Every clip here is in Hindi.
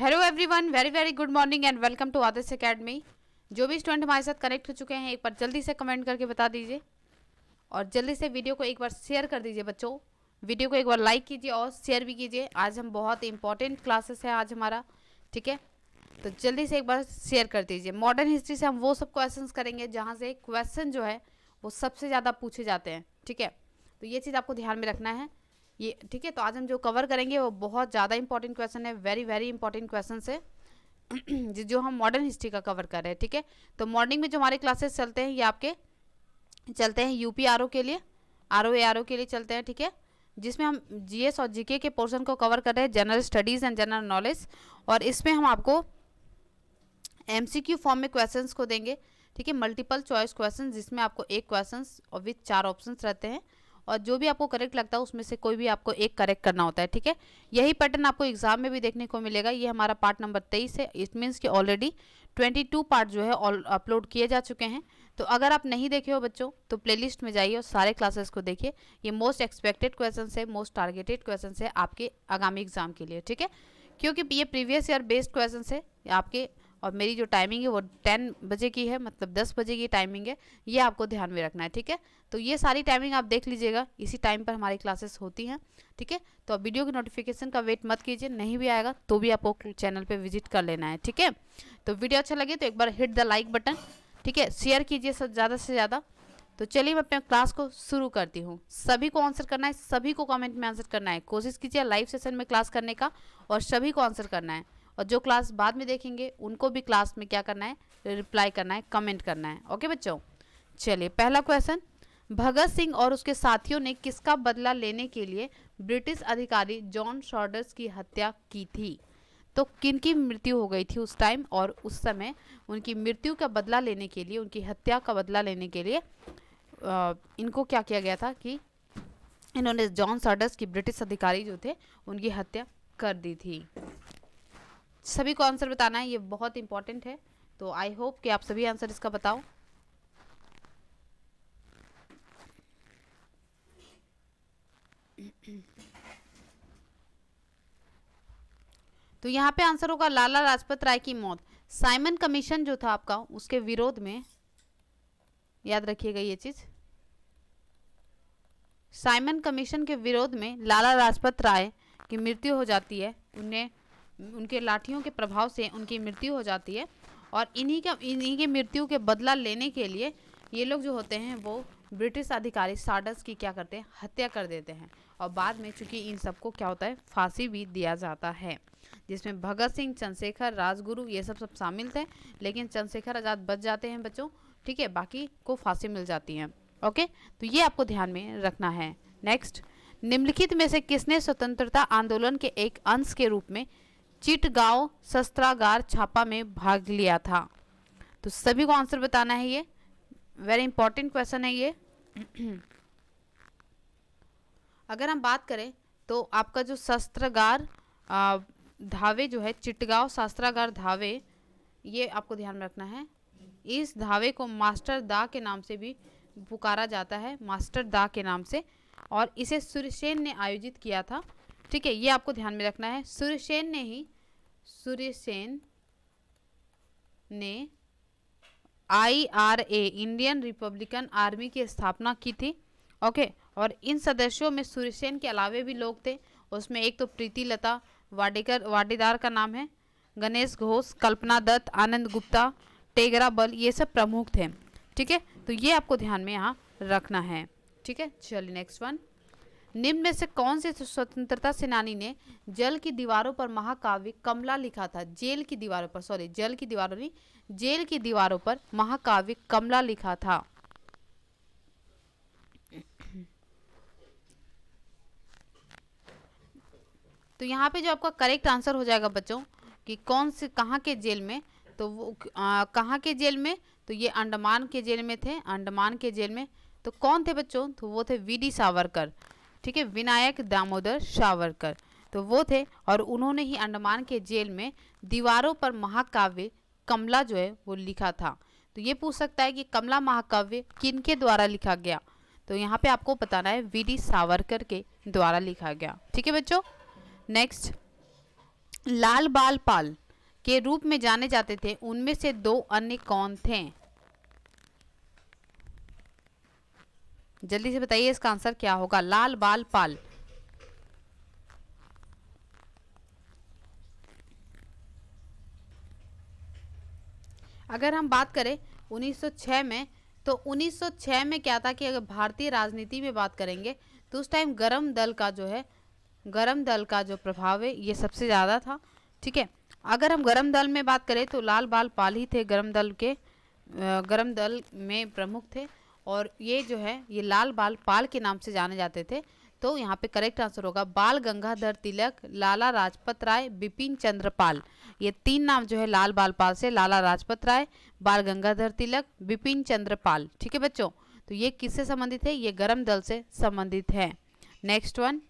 Hello everyone very very good morning and welcome to Adarsh academy जो भी स्टूडेंट हमारे साथ कनेक्ट हो चुके हैं एक बार जल्दी से कमेंट करके बता दीजिए और जल्दी से वीडियो को एक बार शेयर कर दीजिए बच्चों वीडियो को एक बार लाइक कीजिए और शेयर भी कीजिए आज हम बहुत इंपॉर्टेंट क्लासेस है आज हमारा ठीक है तो जल्दी से एक बार शेयर कर दीजिए मॉडर्न हिस्ट्री से हम वो सब क्वेश्चन करेंगे जहाँ से क्वेश्चन जो है वो सबसे ज़्यादा पूछे जाते हैं ठीक है तो ये चीज़ आपको ध्यान में रखना है ये ठीक है तो आज हम जो कवर करेंगे वो बहुत ज़्यादा इंपॉर्टेंट क्वेश्चन है वेरी वेरी इंपॉर्टेंट क्वेश्चन है जो हम मॉडर्न हिस्ट्री का कवर कर रहे हैं ठीक है तो मॉर्निंग में जो हमारे क्लासेस चलते हैं ये आपके चलते हैं यू आर के लिए आर ओ आर के लिए चलते हैं ठीक है जिसमें हम जी और जी के पोर्सन को कवर कर रहे हैं general studies and general knowledge और इसमें हम आपको एम फॉर्म में क्वेश्चन को देंगे ठीक है मल्टीपल चॉइस क्वेश्चन जिसमें आपको एक क्वेश्चन और विथ चार ऑप्शन रहते हैं और जो भी आपको करेक्ट लगता है उसमें से कोई भी आपको एक करेक्ट करना होता है ठीक है यही पैटर्न आपको एग्जाम में भी देखने को मिलेगा ये हमारा पार्ट नंबर तेईस है इट मीन्स कि ऑलरेडी ट्वेंटी टू पार्ट जो है अपलोड किए जा चुके हैं तो अगर आप नहीं देखे हो बच्चों तो प्लेलिस्ट में जाइए और सारे क्लासेस को देखिए ये मोस्ट एक्सपेक्टेड क्वेश्चन है मोस्ट टारगेटेड क्वेश्चन है आपके आगामी एग्जाम के लिए ठीक है क्योंकि ये प्रीवियस ईयर बेस्ड क्वेश्चन है आपके और मेरी जो टाइमिंग है वो टेन बजे की है मतलब दस बजे की टाइमिंग है ये आपको ध्यान में रखना है ठीक है तो ये सारी टाइमिंग आप देख लीजिएगा इसी टाइम पर हमारी क्लासेस होती हैं ठीक है तो अब वीडियो की नोटिफिकेशन का वेट मत कीजिए नहीं भी आएगा तो भी आपको चैनल पर विजिट कर लेना है ठीक है तो वीडियो अच्छा लगे तो एक बार हिट द लाइक बटन ठीक है शेयर कीजिए ज़्यादा से ज़्यादा तो चलिए मैं अपने क्लास को शुरू करती हूँ सभी को आंसर करना है सभी को कमेंट में आंसर करना है कोशिश कीजिए लाइव सेशन में क्लास करने का और सभी को आंसर करना है और जो क्लास बाद में देखेंगे उनको भी क्लास में क्या करना है रिप्लाई करना है कमेंट करना है ओके बच्चों चलिए पहला क्वेश्चन भगत सिंह और उसके साथियों ने किसका बदला लेने के लिए ब्रिटिश अधिकारी जॉन शॉर्डर्स की हत्या की थी तो किन की मृत्यु हो गई थी उस टाइम और उस समय उनकी मृत्यु का बदला लेने के लिए उनकी हत्या का बदला लेने के लिए आ, इनको क्या किया गया था कि इन्होंने जॉन सर्डस की ब्रिटिश अधिकारी जो थे उनकी हत्या कर दी थी सभी को आंसर बताना है ये बहुत इंपॉर्टेंट है तो आई होप कि आप सभी आंसर इसका बताओ तो यहाँ पे आंसर होगा लाला लाजपत राय की मौत साइमन कमीशन जो था आपका उसके विरोध में याद रखिएगा ये चीज साइमन कमीशन के विरोध में लाला लाजपत राय की मृत्यु हो जाती है उन्हें उनके लाठियों के प्रभाव से उनकी मृत्यु हो जाती है और इन्हीं का इन्हीं के मृत्यु के बदला लेने के लिए ये लोग जो होते हैं वो ब्रिटिश अधिकारी साडस की क्या करते हैं हत्या कर देते हैं और बाद में चूंकि इन सबको क्या होता है फांसी भी दिया जाता है जिसमें भगत सिंह चंद्रशेखर राजगुरु ये सब सब शामिल थे लेकिन चंद्रशेखर आज़ाद बच जाते हैं बच्चों ठीक है बाकी को फांसी मिल जाती है ओके तो ये आपको ध्यान में रखना है नेक्स्ट निम्नलिखित में से किसने स्वतंत्रता आंदोलन के एक अंश के रूप में चिटगांव शस्त्रागार छापा में भाग लिया था तो सभी को आंसर बताना है ये वेरी इंपॉर्टेंट क्वेश्चन है ये अगर हम बात करें तो आपका जो शस्त्रागार धावे जो है चिटगांव शस्त्रागार धावे ये आपको ध्यान में रखना है इस धावे को मास्टर दा के नाम से भी पुकारा जाता है मास्टर दा के नाम से और इसे सूर्यसेन ने आयोजित किया था ठीक है ये आपको ध्यान में रखना है सूर्यसेन ने ही सूर्यसेन ने I R A Indian Republican Army की स्थापना की थी ओके और इन सदस्यों में सूर्यसेन के अलावे भी लोग थे उसमें एक तो प्रीति लता वाडेकर वाडेदार का नाम है गणेश घोष कल्पना दत्त आनंद गुप्ता टेगरा बल ये सब प्रमुख थे ठीक है तो ये आपको ध्यान में यहाँ रखना है ठीक है चलिए नेक्स्ट वन निम्न में से कौन से स्वतंत्रता सेनानी ने जल की दीवारों पर महाकाव्य कमला लिखा था जेल की दीवारों पर सॉरी जल की दीवारों ने जेल की दीवारों पर महाकाव्य कमला लिखा था तो यहाँ पे जो आपका करेक्ट आंसर हो जाएगा बच्चों कि कौन से कहाँ के जेल में तो वो कहाँ के जेल में तो ये अंडमान के जेल में थे अंडमान के जेल में तो कौन थे बच्चों तो वो थे वी डी सावरकर ठीक है विनायक दामोदर सावरकर तो वो थे और उन्होंने ही अंडमान के जेल में दीवारों पर महाकाव्य कमला जो है वो लिखा था तो ये पूछ सकता है कि कमला महाकाव्य किनके द्वारा लिखा गया तो यहाँ पे आपको बताना है वी डी सावरकर के द्वारा लिखा गया ठीक है बच्चों नेक्स्ट लाल बाल पाल के रूप में जाने जाते थे उनमें से दो अन्य कौन थे जल्दी से बताइए इसका आंसर क्या होगा लाल बाल पाल अगर हम बात करें 1906 में तो 1906 में क्या था कि अगर भारतीय राजनीति में बात करेंगे तो उस टाइम गरम दल का जो है गरम दल का जो प्रभाव है ये सबसे ज़्यादा था ठीक है अगर हम गरम दल में बात करें तो लाल बाल पाल ही थे गरम दल के गरम दल में प्रमुख थे और ये जो है ये लाल बाल पाल के नाम से जाने जाते थे तो यहाँ पे करेक्ट आंसर होगा बाल गंगाधर तिलक लाला राजपत राय बिपिन चंद्रपाल ये तीन नाम जो है लाल बाल पाल से लाला राजपत राय बाल गंगाधर तिलक बिपिन चंद्रपाल ठीक है बच्चों तो ये किससे संबंधित है ये गर्म दल से संबंधित है नेक्स्ट वन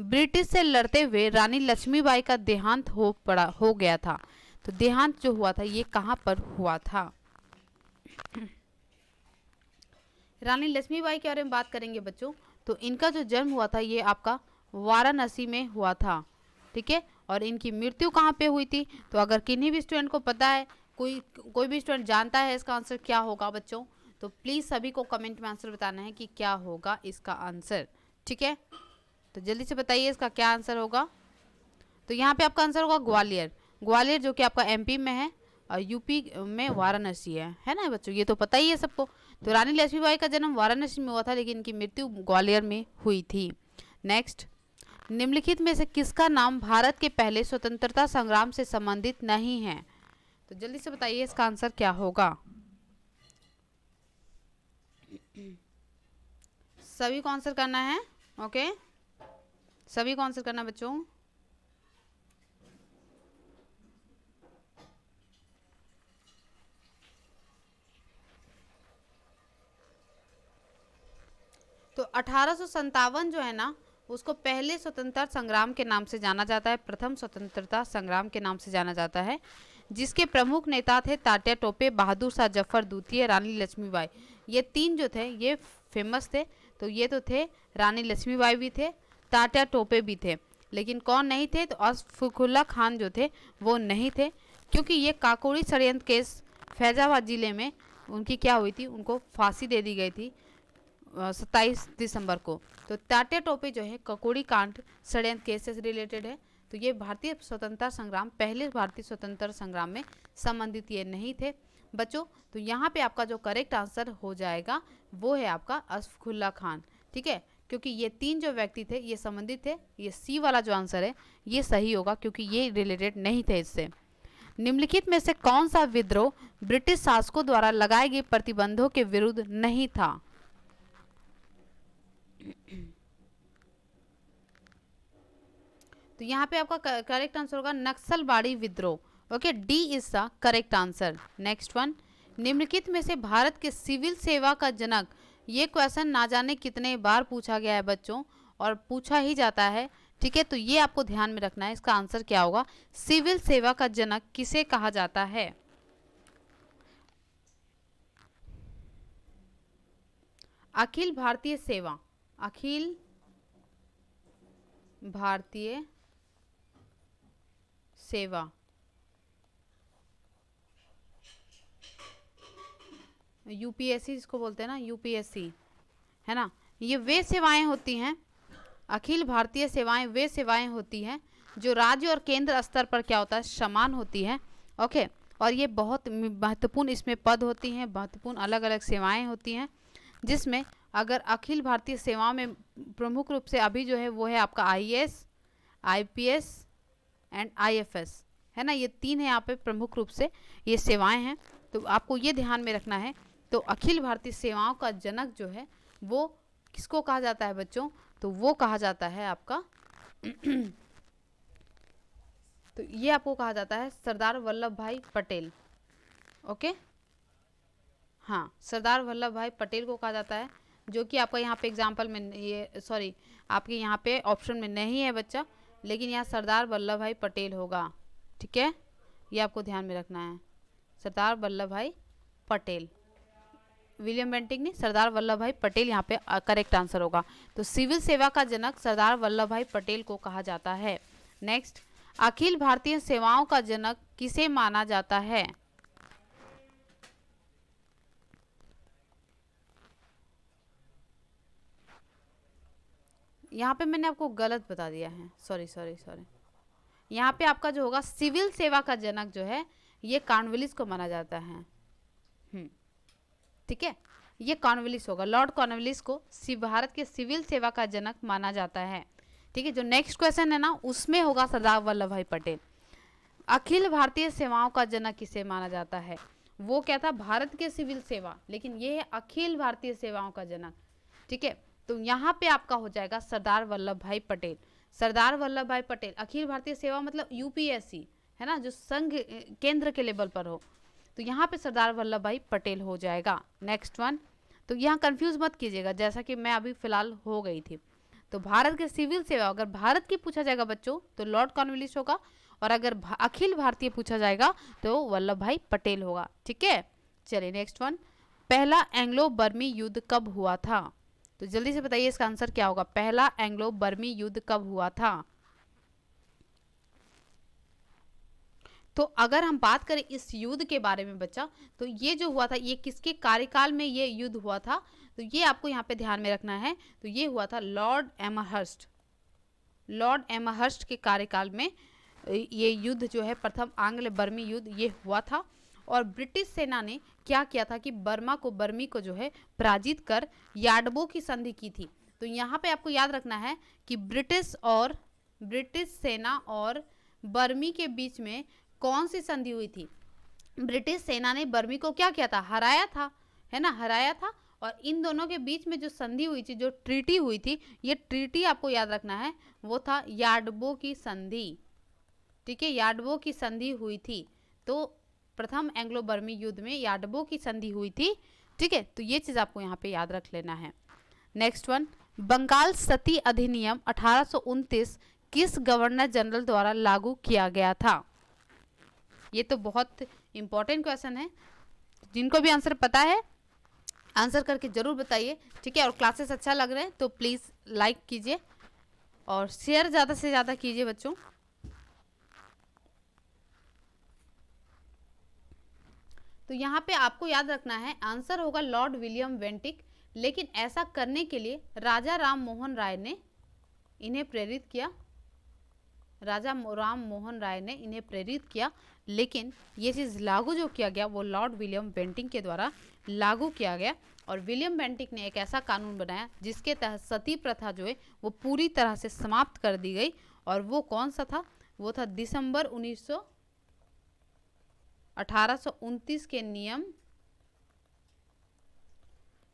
ब्रिटिश से लड़ते हुए रानी लक्ष्मीबाई का देहांत हो पड़ा हो गया था तो देहांत जो हुआ था ये कहाँ पर हुआ था रानी लक्ष्मीबाई के बारे में बात करेंगे बच्चों तो इनका जो जन्म हुआ था ये आपका वाराणसी में हुआ था ठीक है और इनकी मृत्यु कहाँ पे हुई थी तो अगर किन्हीं भी स्टूडेंट को पता है कोई कोई भी स्टूडेंट जानता है इसका आंसर क्या होगा बच्चों तो प्लीज़ सभी को कमेंट में आंसर बताना है कि क्या होगा इसका आंसर ठीक है तो जल्दी से बताइए इसका क्या आंसर होगा तो यहाँ पे आपका आंसर होगा ग्वालियर ग्वालियर जो कि आपका एमपी में है और यूपी में वाराणसी है है ना बच्चों ये तो पता ही है सबको तो रानी लक्ष्मीबाई का जन्म वाराणसी में हुआ था लेकिन इनकी मृत्यु ग्वालियर में हुई थी नेक्स्ट निम्नलिखित में से किसका नाम भारत के पहले स्वतंत्रता संग्राम से संबंधित नहीं है तो जल्दी से बताइए इसका आंसर क्या होगा सभी को आंसर करना है ओके सभी को आंसर करना बच्चों तो अठारह जो है ना उसको पहले स्वतंत्रता संग्राम के नाम से जाना जाता है प्रथम स्वतंत्रता संग्राम के नाम से जाना जाता है जिसके प्रमुख नेता थे तात्या टोपे बहादुर शाह जफर द्वितीय रानी लक्ष्मीबाई ये तीन जो थे ये फेमस थे तो ये तो थे रानी लक्ष्मीबाई भी थे तात्या टोपे भी थे लेकिन कौन नहीं थे तो अशफुल्ला खान जो थे वो नहीं थे क्योंकि ये काकोड़ी षडयंत्र केस फैजाबाद ज़िले में उनकी क्या हुई थी उनको फांसी दे दी गई थी सत्ताईस दिसंबर को तो टाटे टोपे जो है ककोड़ी कांड षडयंत्र केस से रिलेटेड है तो ये भारतीय स्वतंत्रता संग्राम पहले भारतीय स्वतंत्रता संग्राम में संबंधित ये नहीं थे बच्चों तो यहाँ पे आपका जो करेक्ट आंसर हो जाएगा वो है आपका अशफुल्ला खान ठीक है क्योंकि ये तीन जो व्यक्ति थे ये संबंधित थे ये सी वाला जो आंसर है ये सही होगा क्योंकि ये रिलेटेड नहीं थे इससे निम्नलिखित में से कौन सा विद्रोह ब्रिटिश शासकों द्वारा लगाए गए प्रतिबंधों के विरुद्ध नहीं था तो यहाँ पे आपका करेक्ट आंसर होगा नक्सलबाड़ी विद्रोह okay D is the correct answer next one निम्नलिखित में से भारत के सिविल सेवा का जनक ये क्वेश्चन ना जाने कितने बार पूछा गया है बच्चों और पूछा ही जाता है ठीक है तो ये आपको ध्यान में रखना है इसका आंसर क्या होगा सिविल सेवा का जनक किसे कहा जाता है अखिल भारतीय सेवा अखिल भारतीय सेवा यूपीएससी जिसको बोलते हैं ना यूपीएससी है ना ये वे सेवाएं होती हैं अखिल भारतीय सेवाएं वे सेवाएं होती हैं जो राज्य और केंद्र स्तर पर क्या होता है समान होती है ओके और ये बहुत महत्वपूर्ण इसमें पद होती हैं महत्वपूर्ण अलग अलग सेवाएं होती हैं जिसमें अगर अखिल भारतीय सेवाओं में प्रमुख रूप से अभी जो है वो है आपका आईएएस, आईपीएस एंड आईएफएस है ना ये तीन है यहाँ पे प्रमुख रूप से ये सेवाएं हैं तो आपको ये ध्यान में रखना है तो अखिल भारतीय सेवाओं का जनक जो है वो किसको कहा जाता है बच्चों तो वो कहा जाता है आपका तो ये आपको कहा जाता है सरदार वल्लभ भाई पटेल ओके हाँ सरदार वल्लभ भाई पटेल को कहा जाता है जो कि आपका यहाँ पे एग्जाम्पल में ये सॉरी आपके यहाँ पे ऑप्शन में नहीं है बच्चा लेकिन यहाँ सरदार वल्लभ भाई पटेल होगा ठीक है ये आपको ध्यान में रखना है सरदार वल्लभ भाई पटेल विलियम बेंटिंग ने सरदार वल्लभ भाई पटेल यहाँ पे करेक्ट आंसर होगा तो सिविल सेवा का जनक सरदार वल्लभ भाई पटेल को कहा जाता है नेक्स्ट अखिल भारतीय सेवाओं का जनक किसे माना जाता है यहाँ पे मैंने आपको गलत बता दिया है सॉरी सॉरी सॉरी यहाँ पे आपका जो होगा सिविल सेवा का जनक जो है ये कॉन्विलिस को माना जाता है हम्म। ठीक है ये कॉन्विलिस होगा लॉर्ड कॉन्विलिस को भारत के सिविल सेवा का जनक माना जाता है ठीक है जो नेक्स्ट क्वेश्चन है ना उसमें होगा सरदार वल्लभ भाई पटेल अखिल भारतीय सेवाओं का जनक किसे माना जाता है वो क्या था भारत के सिविल सेवा लेकिन ये है अखिल भारतीय सेवाओं का जनक ठीक है तो यहाँ पे आपका हो जाएगा सरदार वल्लभ भाई पटेल सरदार वल्लभ भाई पटेल अखिल भारतीय सेवा मतलब यूपीएससी है ना जो संघ केंद्र के लेवल पर हो तो यहाँ पे सरदार वल्लभ भाई पटेल हो जाएगा नेक्स्ट वन तो यहाँ कंफ्यूज मत कीजिएगा जैसा कि मैं अभी फिलहाल हो गई थी तो भारत के सिविल सेवा अगर भारत की पूछा जाएगा बच्चों तो लॉर्ड कॉर्नविलिस होगा और अगर भा, अखिल भारतीय पूछा जाएगा तो वल्लभ भाई पटेल होगा ठीक है चलिए नेक्स्ट वन पहला एंग्लो बर्मी युद्ध कब हुआ था तो जल्दी से बताइए इसका आंसर क्या होगा पहला एंग्लो बर्मी युद्ध कब हुआ था तो अगर हम बात करें इस युद्ध के बारे में बच्चा तो ये जो हुआ था ये किसके कार्यकाल में ये युद्ध हुआ था तो ये आपको यहाँ पे ध्यान में रखना है तो ये हुआ था लॉर्ड एमहर्स्ट लॉर्ड एमहर्स्ट के कार्यकाल में ये युद्ध जो है प्रथम आंग्ल बर्मी युद्ध ये हुआ था और ब्रिटिश सेना ने क्या किया था कि बर्मा को बर्मी को जो है पराजित कर याडबो की संधि की थी तो यहाँ पे आपको याद रखना है कि ब्रिटिश और ब्रिटिश सेना और बर्मी के बीच में कौन सी संधि हुई थी ब्रिटिश सेना ने बर्मी को क्या किया था हराया था है ना हराया था और इन दोनों के बीच में जो संधि हुई थी जो ट्रीटी हुई थी ये ट्रीटी आपको याद रखना है वो था याडबो की संधि ठीक है याडबो की संधि हुई थी तो प्रथम एंग्लो बर्मी युद्ध में याडबो की संधि हुई थी ठीक है तो ये चीज़ आपको यहाँ पे याद रख लेना है नेक्स्ट वन बंगाल सती अधिनियम अठारह किस गवर्नर जनरल द्वारा लागू किया गया था ये तो बहुत इंपॉर्टेंट क्वेश्चन है जिनको भी आंसर पता है आंसर करके ज़रूर बताइए ठीक है और क्लासेस अच्छा लग रहे हैं तो प्लीज़ लाइक कीजिए और शेयर ज़्यादा से ज़्यादा कीजिए बच्चों तो यहाँ पे आपको याद रखना है आंसर होगा लॉर्ड विलियम वेंटिक लेकिन ऐसा करने के लिए राजा राम मोहन राय ने इन्हें प्रेरित किया राजा राम मोहन राय ने इन्हें प्रेरित किया लेकिन ये चीज़ लागू जो किया गया वो लॉर्ड विलियम बेंटिंग के द्वारा लागू किया गया और विलियम बेंटिक ने एक ऐसा कानून बनाया जिसके तहत सती प्रथा जो है वो पूरी तरह से समाप्त कर दी गई और वो कौन सा था वो था दिसंबर उन्नीस अठारह के नियम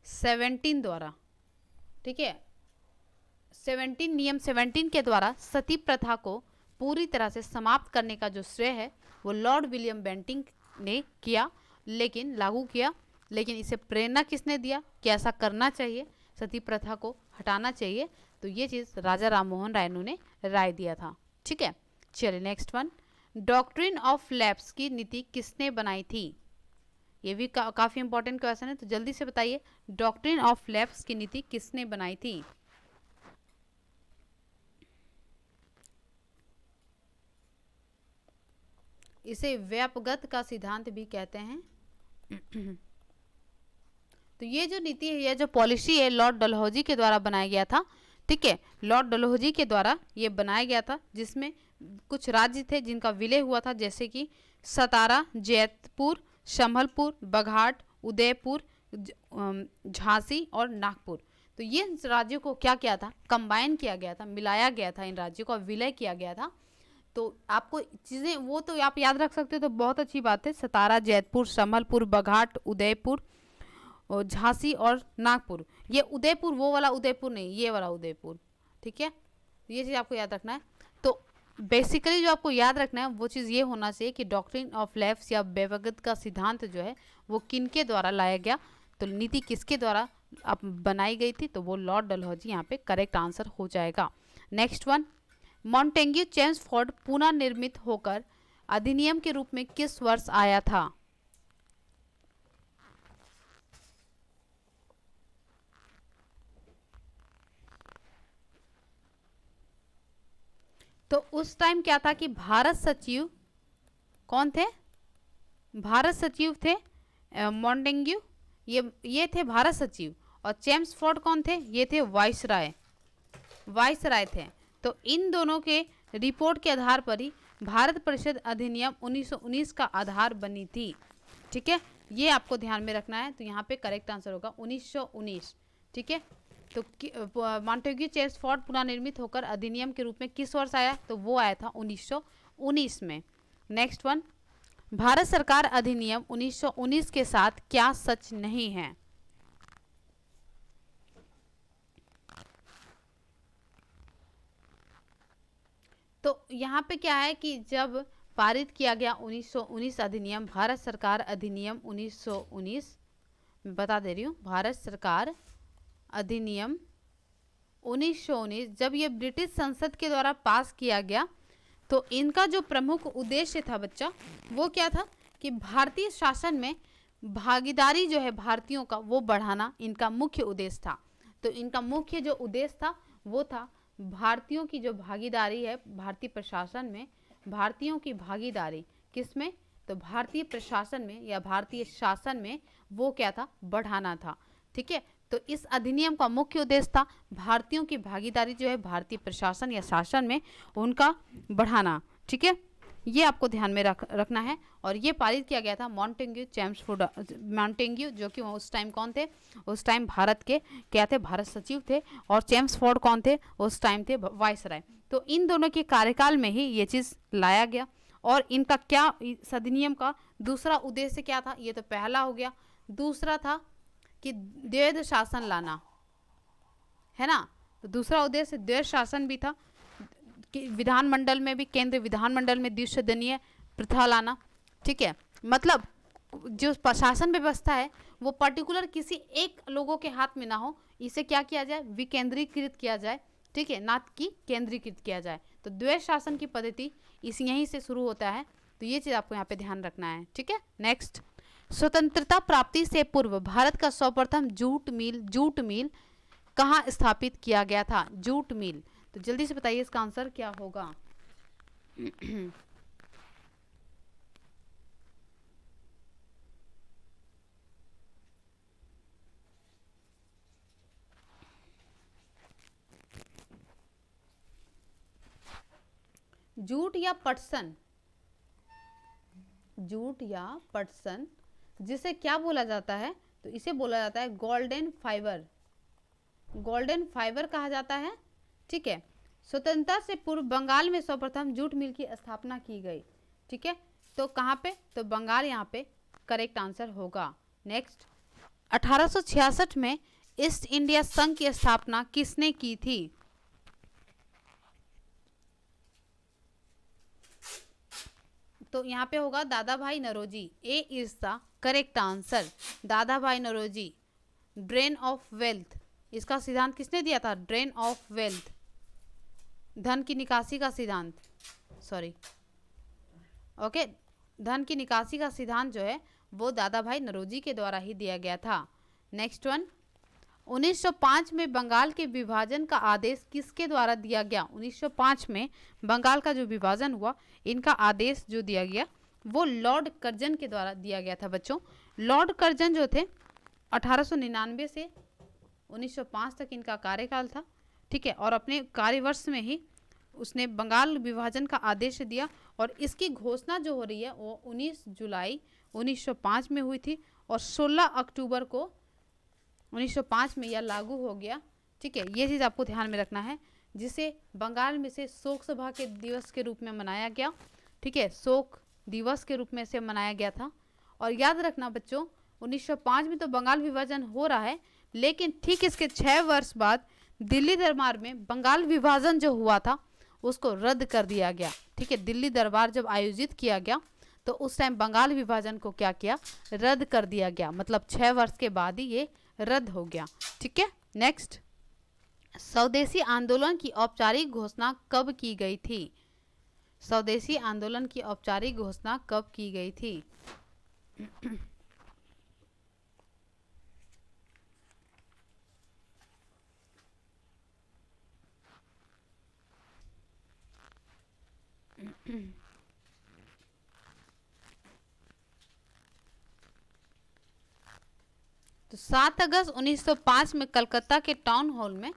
17 द्वारा ठीक है 17 नियम 17 के द्वारा सती प्रथा को पूरी तरह से समाप्त करने का जो श्रेय है वो लॉर्ड विलियम बेंटिंग ने किया लेकिन लागू किया लेकिन इसे प्रेरणा किसने दिया कि ऐसा करना चाहिए सती प्रथा को हटाना चाहिए तो ये चीज़ राजा राममोहन रायनू ने राय दिया था ठीक है चलिए next one doctrine of lapse की नीति किसने बनाई थी ये भी का, काफ़ी इंपॉर्टेंट क्वेश्चन है तो जल्दी से बताइए डॉक्ट्रिन ऑफ लैप्स की नीति किसने बनाई थी इसे व्यापगत का सिद्धांत भी कहते हैं तो ये जो नीति है यह जो पॉलिसी है लॉर्ड डलहौजी के द्वारा बनाया गया था ठीक है लॉर्ड डलहौजी के द्वारा ये बनाया गया था जिसमें कुछ राज्य थे जिनका विलय हुआ था जैसे कि सतारा जैतपुर संभलपुर बघाट उदयपुर झांसी और नागपुर तो ये राज्यों को क्या किया था कंबाइन किया गया था मिलाया गया था इन राज्यों का विलय किया गया था तो आपको चीज़ें वो तो आप याद रख सकते हो तो बहुत अच्छी बात है सतारा जैतपुर संभलपुर बघाट उदयपुर झांसी और नागपुर ये उदयपुर वो वाला उदयपुर नहीं ये वाला उदयपुर ठीक है ये चीज़ आपको याद रखना है तो बेसिकली जो आपको याद रखना है वो चीज़ ये होना चाहिए कि डॉक्ट्रिन ऑफ लेफ्ट या बेवगत का सिद्धांत जो है वो किन के द्वारा लाया गया तो नीति किसके द्वारा आप बनाई गई थी तो वो लॉर्ड डलहौजी यहाँ पे करेक्ट आंसर हो जाएगा नेक्स्ट वन मॉन्टेंग्यू पुनः पुनर्निर्मित होकर अधिनियम के रूप में किस वर्ष आया था तो उस टाइम क्या था कि भारत सचिव कौन थे भारत सचिव थे मॉन्डेंग्यू ये ये थे भारत सचिव और चेम्स फोर्ड कौन थे ये थे वाइस राय वाइस राय थे तो इन दोनों के रिपोर्ट के आधार पर ही भारत परिषद अधिनियम 1919 का आधार बनी थी ठीक है ये आपको ध्यान में रखना है तो यहाँ पे करेक्ट आंसर होगा 1919 ठीक है तो मांटेग्यू चेस फोर्ट पुनर्निर्मित होकर अधिनियम के रूप में किस वर्ष आया तो वो आया था 1919 में नेक्स्ट वन भारत सरकार अधिनियम 1919 के साथ क्या सच नहीं है तो यहाँ पे क्या है कि जब पारित किया गया 1919 अधिनियम भारत सरकार अधिनियम 1919 बता दे रही हूँ भारत सरकार अधिनियम उन्नीस जब ये ब्रिटिश संसद के द्वारा पास किया गया तो इनका जो प्रमुख उद्देश्य था बच्चा वो क्या था कि भारतीय शासन में भागीदारी जो है भारतीयों का वो बढ़ाना इनका मुख्य उद्देश्य था तो इनका मुख्य जो उद्देश्य था वो था भारतीयों की जो भागीदारी है भारतीय प्रशासन में भारतीयों की भागीदारी किस में तो भारतीय प्रशासन में या भारतीय शासन में वो क्या था बढ़ाना था ठीक है तो इस अधिनियम का मुख्य उद्देश्य था भारतीयों की भागीदारी जो है भारतीय प्रशासन या शासन में उनका बढ़ाना ठीक है ये आपको ध्यान में रख रखना है और ये पारित किया गया था माउंटेंग्यू चैम्सफोर्ड माउंटेंग्यू जो कि उस टाइम कौन थे उस टाइम भारत के क्या थे भारत सचिव थे और चैम्सफोर्ड कौन थे उस टाइम थे वायसराय तो इन दोनों के कार्यकाल में ही ये चीज़ लाया गया और इनका क्या इस अधिनियम का दूसरा उद्देश्य क्या था ये तो पहला हो गया दूसरा था कि द्वैध शासन लाना है ना तो दूसरा उद्देश्य द्वैध शासन भी था कि विधानमंडल में भी केंद्र विधानमंडल में द्विशनीय प्रथा लाना ठीक है मतलब जो प्रशासन व्यवस्था है वो पर्टिकुलर किसी एक लोगों के हाथ में ना हो इसे क्या किया जाए विकेंद्रीकृत किया जाए ठीक है ना कि केंद्रीकृत किया जाए तो द्वैध शासन की पद्धति इस यहीं से शुरू होता है तो ये चीज़ आपको यहाँ पे ध्यान रखना है ठीक है नेक्स्ट स्वतंत्रता प्राप्ति से पूर्व भारत का सर्वप्रथम जूट मिल जूट मिल कहाँ स्थापित किया गया था जूट मिल तो जल्दी से बताइए इसका आंसर क्या होगा जूट या पटसन जूट या पटसन जिसे क्या बोला जाता है तो इसे बोला जाता है गोल्डन फाइबर गोल्डन फाइबर कहा जाता है ठीक है स्वतंत्रता से पूर्व बंगाल में सर्वप्रथम जूट मिल की स्थापना की गई ठीक है तो कहाँ पे तो बंगाल यहाँ पे करेक्ट आंसर होगा नेक्स्ट 1866 में ईस्ट इंडिया संघ की स्थापना किसने की थी तो यहाँ पे होगा दादा भाई नरोजी ए ईर्षा करेक्ट आंसर दादा भाई नरोजी ड्रेन ऑफ वेल्थ इसका सिद्धांत किसने दिया था ड्रेन ऑफ वेल्थ धन की निकासी का सिद्धांत सॉरी ओके धन की निकासी का सिद्धांत जो है वो दादा भाई नरोजी के द्वारा ही दिया गया था नेक्स्ट वन 1905 में बंगाल के विभाजन का आदेश किसके द्वारा दिया गया 1905 में बंगाल का जो विभाजन हुआ इनका आदेश जो दिया गया वो लॉर्ड कर्जन के द्वारा दिया गया था बच्चों लॉर्ड कर्जन जो थे 1899 से 1905 तक इनका कार्यकाल था ठीक है और अपने कार्यवर्ष में ही उसने बंगाल विभाजन का आदेश दिया और इसकी घोषणा जो हो रही है वो 19 जुलाई 1905 में हुई थी और 16 अक्टूबर को 1905 में यह लागू हो गया ठीक है ये चीज़ आपको ध्यान में रखना है जिसे बंगाल में से शोक सभा के दिवस के रूप में मनाया गया ठीक है शोक दिवस के रूप में इसे मनाया गया था और याद रखना बच्चों 1905 में तो बंगाल विभाजन हो रहा है लेकिन ठीक इसके छः वर्ष बाद दिल्ली दरबार में बंगाल विभाजन जो हुआ था उसको रद्द कर दिया गया ठीक है दिल्ली दरबार जब आयोजित किया गया तो उस टाइम बंगाल विभाजन को क्या किया रद्द कर दिया गया मतलब छः वर्ष के बाद ही ये रद्द हो गया ठीक है नेक्स्ट स्वदेशी आंदोलन की औपचारिक घोषणा कब की गई थी स्वदेशी आंदोलन की औपचारिक घोषणा कब की गई थी तो 7 अगस्त 1905 में कलकत्ता के टाउन हॉल में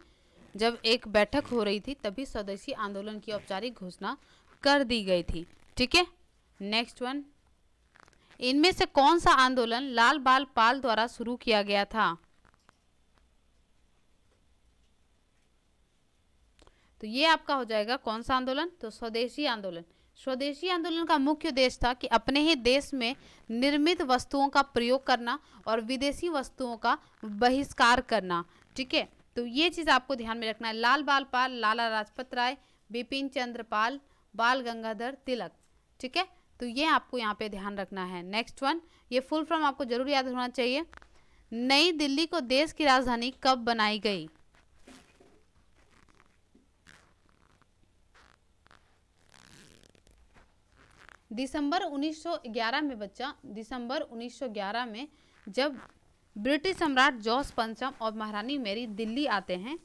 जब एक बैठक हो रही थी तभी स्वदेशी आंदोलन की औपचारिक घोषणा कर दी गई थी ठीक है नेक्स्ट वन इनमें से कौन सा आंदोलन लाल बाल पाल द्वारा शुरू किया गया था तो ये आपका हो जाएगा कौन सा आंदोलन तो स्वदेशी आंदोलन स्वदेशी आंदोलन का मुख्य उद्देश्य था कि अपने ही देश में निर्मित वस्तुओं का प्रयोग करना और विदेशी वस्तुओं का बहिष्कार करना ठीक है तो ये चीज़ आपको ध्यान में रखना है लाल बाल पाल लाला लाजपत राय बिपिन चंद्र पाल बाल गंगाधर तिलक ठीक है तो ये आपको यहाँ पे ध्यान रखना है नेक्स्ट वन ये फुल फॉर्म आपको जरूर याद होना चाहिए नई दिल्ली को देश की राजधानी कब बनाई गई दिसंबर 1911 में बच्चा दिसंबर 1911 में जब ब्रिटिश सम्राट जॉर्ज पंचम और महारानी मेरी दिल्ली आते हैं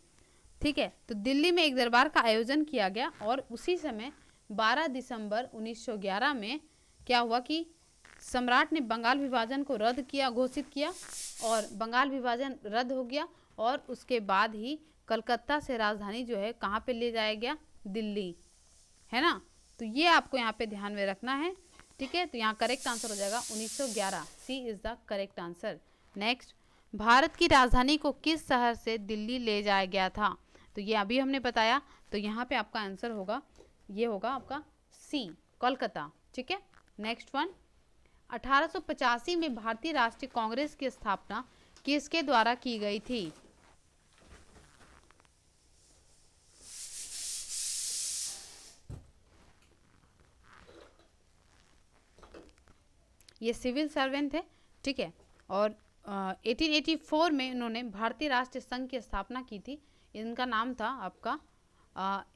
ठीक है तो दिल्ली में एक दरबार का आयोजन किया गया और उसी समय 12 दिसंबर 1911 में क्या हुआ कि सम्राट ने बंगाल विभाजन को रद्द किया घोषित किया और बंगाल विभाजन रद्द हो गया और उसके बाद ही कलकत्ता से राजधानी जो है कहाँ पे ले जाया गया दिल्ली है ना तो ये आपको यहाँ पे ध्यान में रखना है ठीक है तो यहाँ करेक्ट आंसर हो जाएगा 1911 C is the correct answer next Bharat की राजधानी को किस शहर से दिल्ली ले जाया गया था तो ये अभी हमने बताया तो यहाँ पर आपका आंसर होगा ये होगा आपका सी कोलकाता ठीक है नेक्स्ट वन अठारह में भारतीय राष्ट्रीय कांग्रेस की स्थापना किसके द्वारा की गई थी ये सिविल सर्वेंट थे ठीक है और आ, 1884 में इन्होंने भारतीय राष्ट्रीय संघ की स्थापना की थी इनका नाम था आपका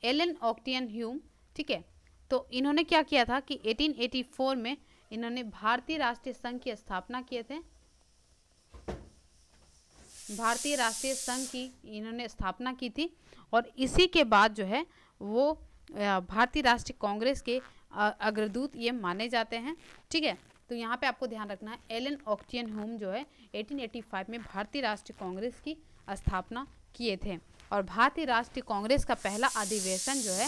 एलन ऑक्टियन ह्यूम ठीक है तो इन्होंने क्या किया था कि 1884 में इन्होंने भारतीय राष्ट्रीय संघ की स्थापना किए थे भारतीय राष्ट्रीय संघ की इन्होंने स्थापना की थी और इसी के बाद जो है वो भारतीय राष्ट्रीय कांग्रेस के अग्रदूत ये माने जाते हैं ठीक है तो यहाँ पे आपको ध्यान रखना है एलन ऑक्टियन होम जो है 1885 में भारतीय राष्ट्रीय कांग्रेस की स्थापना किए थे और भारतीय राष्ट्रीय कांग्रेस का पहला अधिवेशन जो है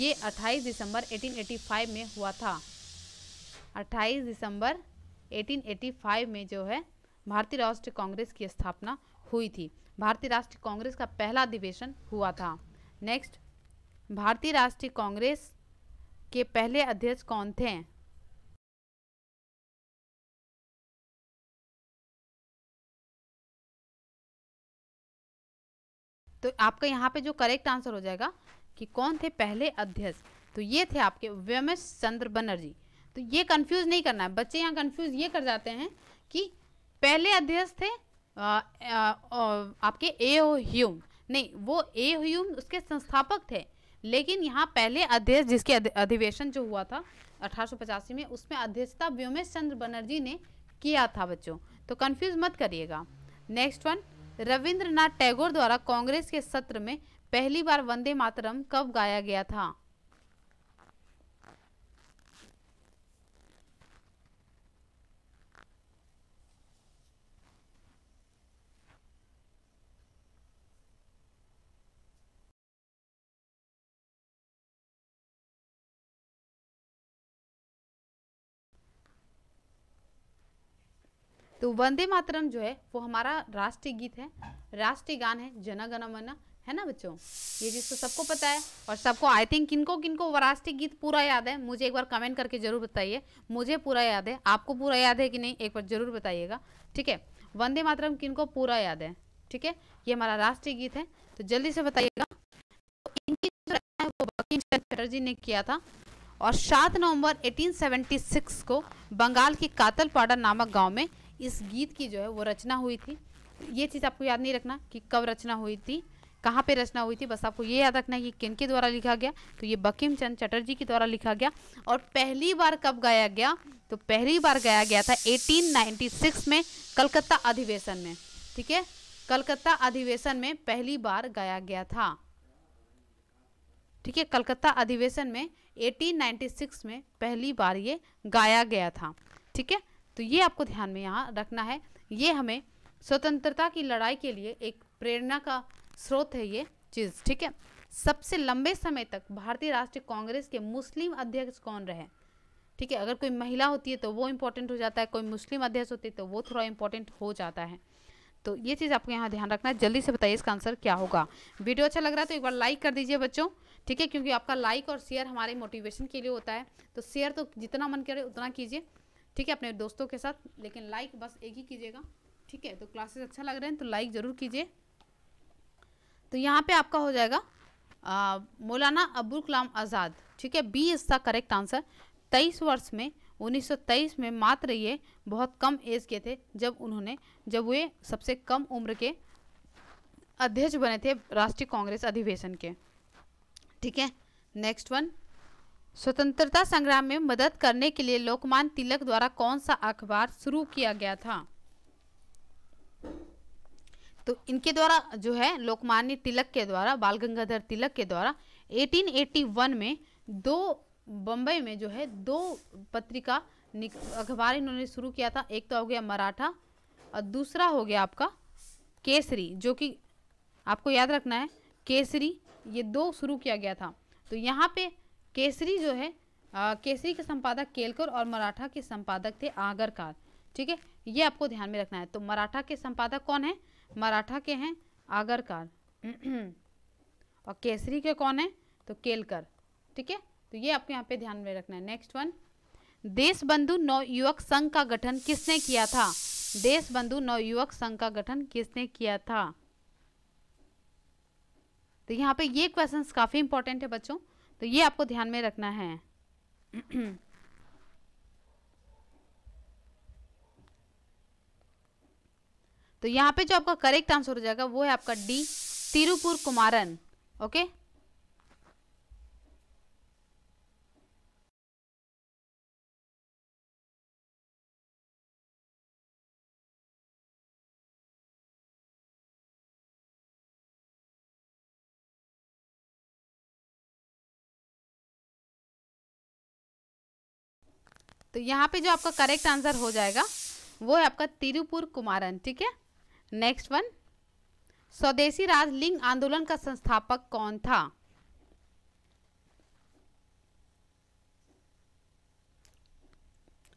ये 28 दिसंबर 1885 में हुआ था 28 दिसंबर 1885 में जो है भारतीय राष्ट्रीय कांग्रेस की स्थापना हुई थी भारतीय राष्ट्रीय कांग्रेस का पहला अधिवेशन हुआ था नेक्स्ट भारतीय राष्ट्रीय कांग्रेस के पहले अध्यक्ष कौन थे तो आपका यहाँ पे जो करेक्ट आंसर हो जाएगा कि कौन थे पहले अध्यक्ष तो ये थे आपके व्यमेश चंद्र बनर्जी तो ये कन्फ्यूज नहीं करना है बच्चे यहाँ कन्फ्यूज ये कर जाते हैं कि पहले अध्यक्ष थे आ, आ, आ, आपके ए ओ ह्यूम नहीं वो ए ह्यूम उसके संस्थापक थे लेकिन यहाँ पहले अध्यक्ष जिसके अधिवेशन जो हुआ था अठारह में उसमें अध्यक्षता व्योमेश चंद्र बनर्जी ने किया था बच्चों तो कन्फ्यूज मत करिएगा नेक्स्ट वन रविंद्रनाथ टैगोर द्वारा कांग्रेस के सत्र में पहली बार वंदे मातरम कब गाया गया था तो वंदे मातरम जो है वो हमारा राष्ट्रीय गीत है राष्ट्रीय गान है जन गण मन है ना बच्चों ये चीज़ तो सबको पता है और सबको आई थिंक किनको किनको राष्ट्रीय गीत पूरा याद है मुझे एक बार कमेंट करके जरूर बताइए मुझे पूरा याद है आपको पूरा याद है कि नहीं एक बार जरूर बताइएगा ठीक है वंदे मातरम किनको पूरा याद है ठीक है ये हमारा राष्ट्रीय गीत है तो जल्दी से बताइएगा तो इनकी वो बंकिम चटर्जी ने किया था और 7 नवंबर 1876 को बंगाल के कातलपाड़ा नामक गांव में इस गीत की जो है वो रचना हुई थी ये चीज़ आपको याद नहीं रखना कि कब रचना हुई थी कहाँ पे रचना हुई थी बस आपको ये याद रखना है कि किन के द्वारा लिखा गया तो ये बकीम चंद चटर्जी के द्वारा लिखा गया और पहली बार कब गाया गया तो पहली बार गाया गया था 1896 में कलकत्ता अधिवेशन में ठीक है कलकत्ता अधिवेशन में पहली बार गाया गया था ठीक है कलकत्ता अधिवेशन में 1896 में पहली बार ये गाया गया था ठीक है तो ये आपको ध्यान में यहाँ रखना है ये हमें स्वतंत्रता की लड़ाई के लिए एक प्रेरणा का स्रोत है ये चीज़ ठीक है सबसे लंबे समय तक भारतीय राष्ट्रीय कांग्रेस के मुस्लिम अध्यक्ष कौन रहे ठीक है अगर कोई महिला होती है तो वो इम्पोर्टेंट हो जाता है कोई मुस्लिम अध्यक्ष होती है तो वो थोड़ा इम्पोर्टेंट हो जाता है तो ये चीज़ आपको यहाँ ध्यान रखना है जल्दी से बताइए इसका आंसर क्या होगा वीडियो अच्छा लग रहा है तो एक बार लाइक कर दीजिए बच्चों ठीक है क्योंकि आपका लाइक और शेयर हमारे मोटिवेशन के लिए होता है तो शेयर तो जितना मन करे उतना कीजिए ठीक है अपने दोस्तों के साथ लेकिन लाइक बस एक ही कीजिएगा ठीक है तो क्लासेस अच्छा लग रहे हैं तो लाइक ज़रूर कीजिए तो यहाँ पे आपका हो जाएगा मौलाना अबुल कलाम आज़ाद ठीक है बी इसका करेक्ट आंसर तेईस वर्ष में 1923 में मात्र ये बहुत कम एज के थे जब उन्होंने जब वे सबसे कम उम्र के अध्यक्ष बने थे राष्ट्रीय कांग्रेस अधिवेशन के ठीक है नेक्स्ट वन स्वतंत्रता संग्राम में मदद करने के लिए लोकमान तिलक द्वारा कौन सा अखबार शुरू किया गया था तो इनके द्वारा जो है लोकमान्य तिलक के द्वारा बाल गंगाधर तिलक के द्वारा 1881 में दो बम्बई में जो है दो पत्रिका अखबार इन्होंने शुरू किया था एक तो हो गया मराठा और दूसरा हो गया आपका केसरी जो कि आपको याद रखना है केसरी ये दो शुरू किया गया था तो यहाँ पे केसरी जो है आ, केसरी के संपादक केलकर और मराठा के संपादक थे आगरकार ठीक है ये आपको ध्यान में रखना है तो मराठा के संपादक कौन है मराठा के हैं आगरकार और केसरी के कौन है तो केलकर ठीक है तो ये आपको यहाँ पे ध्यान में रखना है नेक्स्ट वन देश बंधु नव युवक संघ का गठन किसने किया था देश बंधु नव युवक संघ का गठन किसने किया था तो यहाँ पे ये क्वेश्चंस काफी इंपॉर्टेंट है बच्चों तो ये आपको ध्यान में रखना है तो यहाँ पे जो आपका करेक्ट आंसर हो जाएगा वो है आपका डी तिरुपुर कुमारन ओके तो यहाँ पे जो आपका करेक्ट आंसर हो जाएगा वो है आपका तिरुपुर कुमारन ठीक है नेक्स्ट वन स्वदेशी राज लिंग आंदोलन का संस्थापक कौन था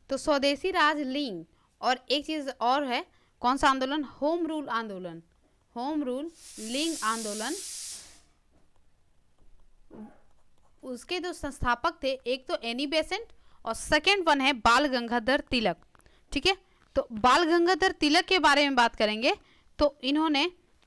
तो स्वदेशी राज लिंग और एक चीज़ और है कौन सा आंदोलन होम रूल आंदोलन होम रूल लिंग आंदोलन उसके जो संस्थापक थे एक तो एनी बेसेंट और सेकेंड वन है बाल गंगाधर तिलक ठीक है तो बाल गंगाधर तिलक के बारे में बात करेंगे तो इन्होंने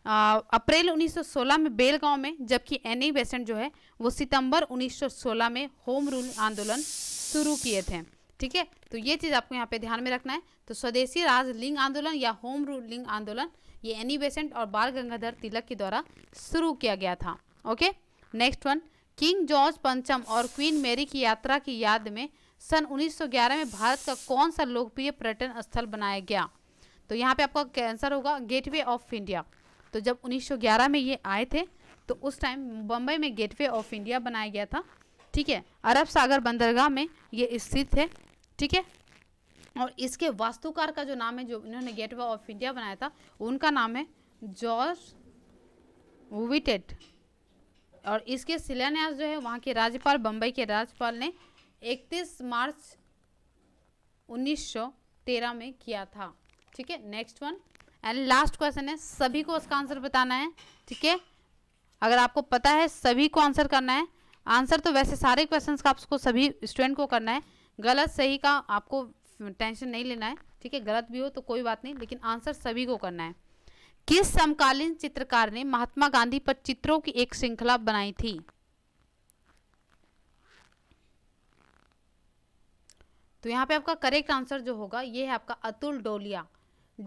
अप्रैल 1916 में बेलगांव में जबकि एनी बेसेंट जो है वो सितंबर 1916 में होम रूल आंदोलन शुरू किए थे ठीक है तो ये चीज़ आपको यहाँ पे ध्यान में रखना है तो स्वदेशी राज लिंग आंदोलन या होम रूल लिंग आंदोलन ये एनी बेसेंट और बाल गंगाधर तिलक के द्वारा शुरू किया गया था okay next one king George पंचम और क्वीन मेरी की यात्रा की याद में सन 1911 में भारत का कौन सा लोकप्रिय पर्यटन स्थल बनाया गया तो यहाँ पे आपका आंसर होगा गेटवे ऑफ इंडिया तो जब 1911 में ये आए थे तो उस टाइम बम्बई में गेटवे ऑफ इंडिया बनाया गया था ठीक है अरब सागर बंदरगाह में ये स्थित है ठीक है और इसके वास्तुकार का जो नाम है जो इन्होंने गेटवे ऑफ इंडिया बनाया था उनका नाम है जॉर्ज विटेट और इसके शिलान्यास जो है वहाँ के राज्यपाल बम्बई के राज्यपाल ने 31 मार्च 1913 में किया था ठीक है next one and last question है सभी को उसका आंसर बताना है ठीक है अगर आपको पता है सभी को आंसर करना है आंसर तो वैसे सारे क्वेश्चंस का आपको सभी स्टूडेंट को करना है गलत सही का आपको टेंशन नहीं लेना है ठीक है गलत भी हो तो कोई बात नहीं लेकिन आंसर सभी को करना है किस समकालीन चित्रकार ने महात्मा गांधी पर चित्रों की एक श्रृंखला बनाई थी तो यहाँ पे आपका करेक्ट आंसर जो होगा ये है आपका Atul Dolia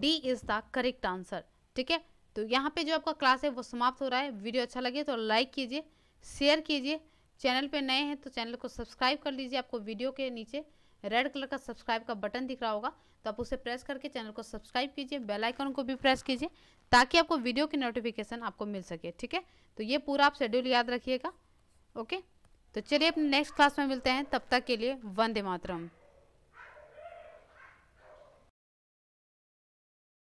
D is the correct answer ठीक है तो यहाँ पे जो आपका क्लास है वो समाप्त हो रहा है वीडियो अच्छा लगे तो लाइक कीजिए शेयर कीजिए चैनल पे नए हैं तो चैनल को सब्सक्राइब कर लीजिए आपको वीडियो के नीचे रेड कलर का सब्सक्राइब का बटन दिख रहा होगा तो आप उसे प्रेस करके चैनल को सब्सक्राइब कीजिए बेल आइकन को भी प्रेस कीजिए ताकि आपको वीडियो की नोटिफिकेशन आपको मिल सके ठीक है तो ये पूरा आप शेड्यूल याद रखिएगा ओके तो चलिए अपने नेक्स्ट क्लास में मिलते हैं तब तक के लिए वंदे मातरम